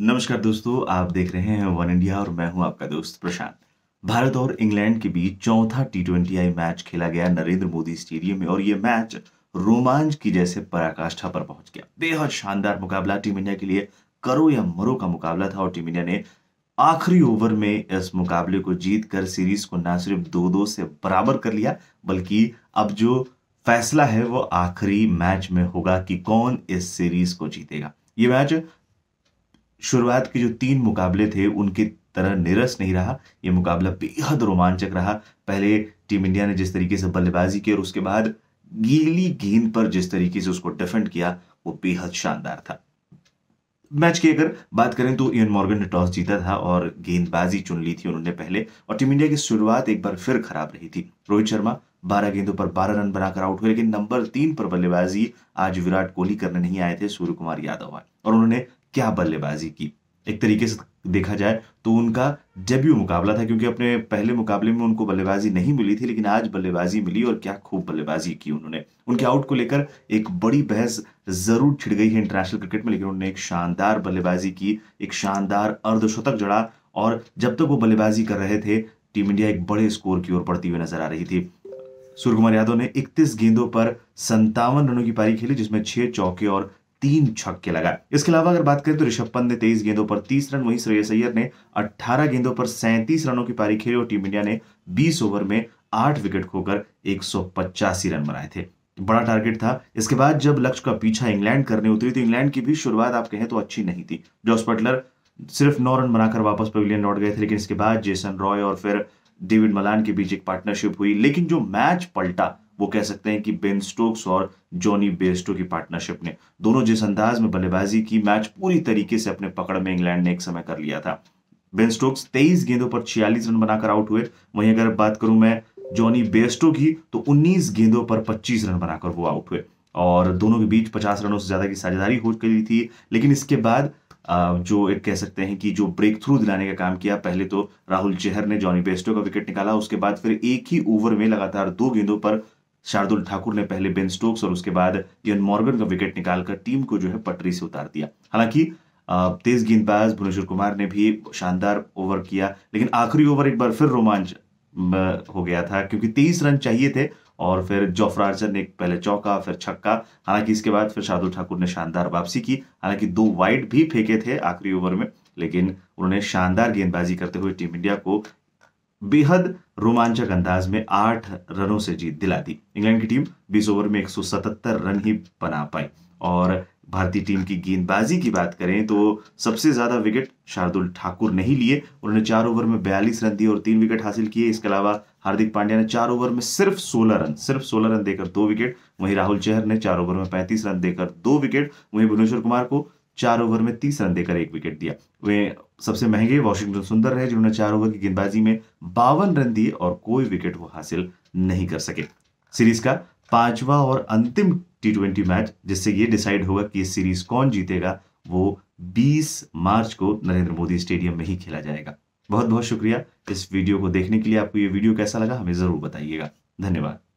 नमस्कार दोस्तों आप देख रहे हैं वन इंडिया और मैं हूं आपका दोस्त प्रशांत भारत और इंग्लैंड के बीच चौथा टी ट्वेंटी आई मैच खेला गया नरेंद्र मोदी स्टेडियम में और ये मैच रोमांच की जैसे पराकाष्ठा पर पहुंच गया बेहद शानदार मुकाबला टीम इंडिया के लिए करो या मरो का मुकाबला था और टीम इंडिया ने आखिरी ओवर में इस मुकाबले को जीत कर सीरीज को ना सिर्फ दो दो से बराबर कर लिया बल्कि अब जो फैसला है वो आखिरी मैच में होगा कि कौन इस सीरीज को जीतेगा ये मैच शुरुआत के जो तीन मुकाबले थे उनकी तरह निरस नहीं रहा ये मुकाबला बेहद रोमांचक रहा पहले टीम इंडिया ने जिस तरीके से बल्लेबाजी की और उसके बाद गीली गेंद पर जिस तरीके से उसको डिफेंड किया वो बेहद शानदार था मैच की अगर बात करें तो इन मॉर्गन ने टॉस जीता था और गेंदबाजी चुन ली थी उन्होंने पहले और टीम इंडिया की शुरुआत एक बार फिर खराब रही थी रोहित शर्मा बारह गेंदों पर बारह रन बनाकर आउट हुए लेकिन नंबर तीन पर बल्लेबाजी आज विराट कोहली करने नहीं आए थे सूर्य कुमार यादव आए और उन्होंने क्या बल्लेबाजी की एक तरीके से देखा जाए तो उनका डेब्यू मुकाबला था क्योंकि अपने पहले मुकाबले में उनको बल्लेबाजी नहीं मिली थी लेकिन आज बल्लेबाजी मिली और क्या खूब बल्लेबाजी की उन्होंने उनके आउट को लेकर एक बड़ी बहस जरूर छिड़ गई है इंटरनेशनल क्रिकेट में लेकिन उन्होंने एक शानदार बल्लेबाजी की एक शानदार अर्धशतक जड़ा और जब तक वो बल्लेबाजी कर रहे थे टीम इंडिया एक बड़े स्कोर की ओर बढ़ती हुई नजर आ रही थी सूर्य कुमार यादव ने इकतीस गेंदों पर संतावन रनों की पारी खेली जिसमें छह चौके और तीन छक्के लगाए इसके अलावा अगर बात करें तो ऋषभ पंत ने तेईस गेंदों पर तीस रन वहीं श्रेयस अय्यर ने अट्ठारह गेंदों पर सैंतीस रनों की पारी खेली और टीम इंडिया ने बीस ओवर में आठ विकेट खोकर एक रन बनाए थे बड़ा टारगेट था इसके बाद जब लक्ष्य का पीछा इंग्लैंड करने उतरी तो इंग्लैंड की भी शुरुआत आप कहें तो अच्छी नहीं थी जॉस बटलर सिर्फ नौ रन बनाकर वापस पवेलियन लौट गए थे लेकिन इसके बाद जेसन रॉय और फिर डेविड मलान के बीच एक पार्टनरशिप हुई लेकिन जो मैच पलटा वो कह सकते हैं कि बेन स्टोक्स और जॉनी बेस्टो की पार्टनरशिप ने दोनों जिस अंदाज में बल्लेबाजी की मैच पूरी तरीके से अपने पकड़ में इंग्लैंड ने एक समय कर लिया था बेन स्टोक्स 23 गेंदों पर 46 रन बनाकर आउट हुए वहीं अगर बात करूं मैं जॉनी बेस्टो की तो 19 गेंदों पर 25 रन बनाकर वो आउट हुए और दोनों के बीच 50 रनों से ज़्यादा की साझेदारी हो गई थी लेकिन इसके बाद जो एक कह सकते हैं कि जो ब्रेक थ्रू दिलाने का काम किया पहले तो राहुल चेहर ने जॉनी बेस्टो का विकेट निकाला उसके बाद फिर एक ही ओवर में लगातार दो गेंदों पर शार्दुल ठाकुर ने पहले बेन स्टोक्स और उसके बाद इन मॉर्गन का विकेट निकालकर टीम को जो है पटरी से उतार दिया हालांकि तेज गेंदबाज भुवनेश्वर कुमार ने भी शानदार ओवर किया लेकिन आखिरी ओवर एक बार फिर रोमांच हो गया था क्योंकि तेईस रन चाहिए थे और फिर जोफ्रा आर्चर ने पहले चौका फिर छक्का हालांकि इसके बाद फिर शार्दुल ठाकुर ने शानदार वापसी की हालांकि दो वाइड भी फेंके थे आखिरी ओवर में लेकिन उन्होंने शानदार गेंदबाजी करते हुए टीम इंडिया को बेहद रोमांचक अंदाज में आठ रनों से जीत दिला दी इंग्लैंड की टीम 20 ओवर में 177 रन ही बना पाई और भारतीय टीम की गेंदबाजी की बात करें तो सबसे ज्यादा विकेट शार्दुल ठाकुर ने ही लिए उन्होंने चार ओवर में बयालीस रन दिए और तीन विकेट हासिल किए इसके अलावा हार्दिक पांड्या ने चार ओवर में सिर्फ सोलह रन सिर्फ सोलह रन देकर दो विकेट वहीं राहुल चहर ने चार ओवर में पैंतीस रन देकर दो विकेट वहीं भुवनेश्वर कुमार को चार ओवर में तीस रन देकर एक विकेट दिया वे सबसे महंगे वॉशिंगटन सुंदर रहे जिन्होंने चार ओवर की गेंदबाजी में बावन रन दिए और कोई विकेट वो हासिल नहीं कर सके सीरीज का पांचवा और अंतिम टी ट्वेंटी मैच जिससे ये डिसाइड होगा कि सीरीज कौन जीतेगा वो 20 मार्च को नरेंद्र मोदी स्टेडियम में ही खेला जाएगा बहुत बहुत शुक्रिया इस वीडियो को देखने के लिए आपको ये वीडियो कैसा लगा हमें ज़रूर बताइएगा धन्यवाद